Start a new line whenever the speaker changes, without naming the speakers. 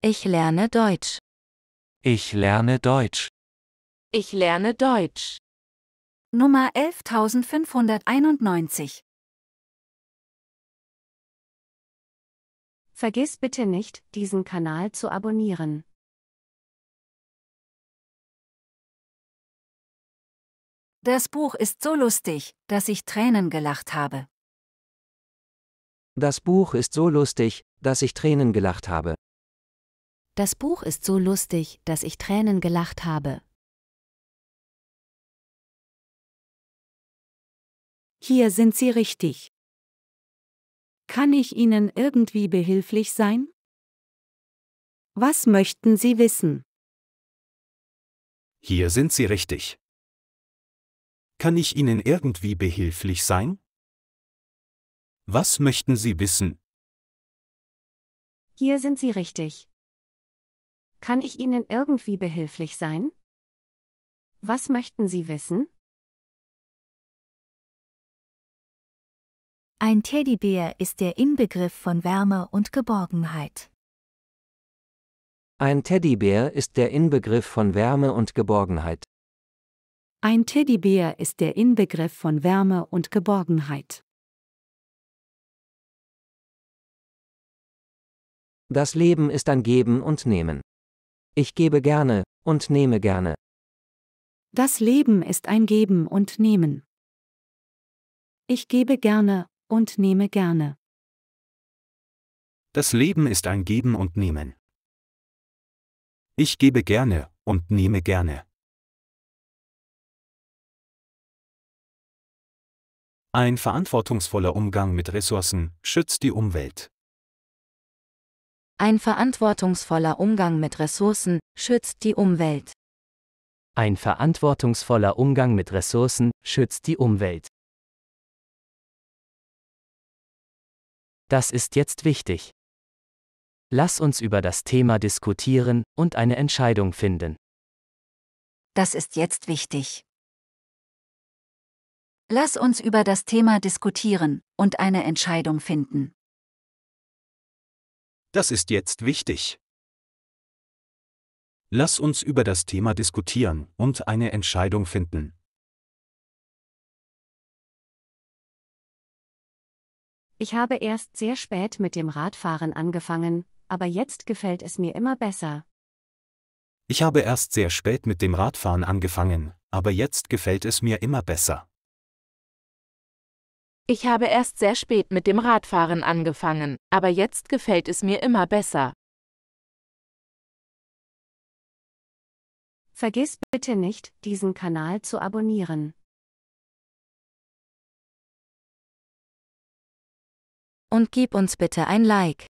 Ich lerne Deutsch.
Ich lerne Deutsch.
Ich lerne Deutsch. Nummer 11591. Vergiss bitte nicht, diesen Kanal zu abonnieren. Das Buch ist so lustig, dass ich Tränen gelacht habe. Das Buch ist so lustig, dass ich Tränen gelacht habe. Das Buch ist so lustig, dass ich Tränen gelacht habe. Hier sind Sie richtig. Kann ich Ihnen irgendwie behilflich sein? Was möchten Sie
wissen? Hier sind Sie richtig. Kann ich Ihnen irgendwie behilflich sein? Was möchten Sie wissen?
Hier sind Sie richtig. Kann ich Ihnen irgendwie behilflich sein? Was möchten Sie wissen? Ein Teddybär ist der Inbegriff von Wärme und Geborgenheit. Ein Teddybär ist der Inbegriff von Wärme und Geborgenheit. Ein Teddybär ist der Inbegriff von Wärme und Geborgenheit. Das Leben ist ein Geben und Nehmen. Ich gebe gerne und nehme gerne. Das Leben ist ein Geben und Nehmen. Ich gebe gerne und nehme gerne.
Das Leben ist ein Geben und Nehmen. Ich gebe gerne und nehme gerne. Ein verantwortungsvoller Umgang mit Ressourcen schützt die Umwelt.
Ein verantwortungsvoller Umgang mit Ressourcen schützt die Umwelt. Ein verantwortungsvoller Umgang mit Ressourcen
schützt die Umwelt. Das ist jetzt wichtig. Lass uns über das Thema diskutieren und
eine Entscheidung finden. Das ist jetzt wichtig. Lass uns über das Thema diskutieren und eine Entscheidung finden.
Das ist jetzt wichtig. Lass uns über das Thema diskutieren und eine Entscheidung finden.
Ich habe erst sehr spät mit dem Radfahren angefangen, aber jetzt gefällt es mir immer besser.
Ich habe erst sehr spät mit dem Radfahren angefangen, aber jetzt gefällt es mir immer besser.
Ich habe erst sehr spät mit dem Radfahren angefangen, aber jetzt gefällt es mir immer besser. Vergiss bitte nicht, diesen Kanal zu abonnieren.
Und gib uns bitte ein Like.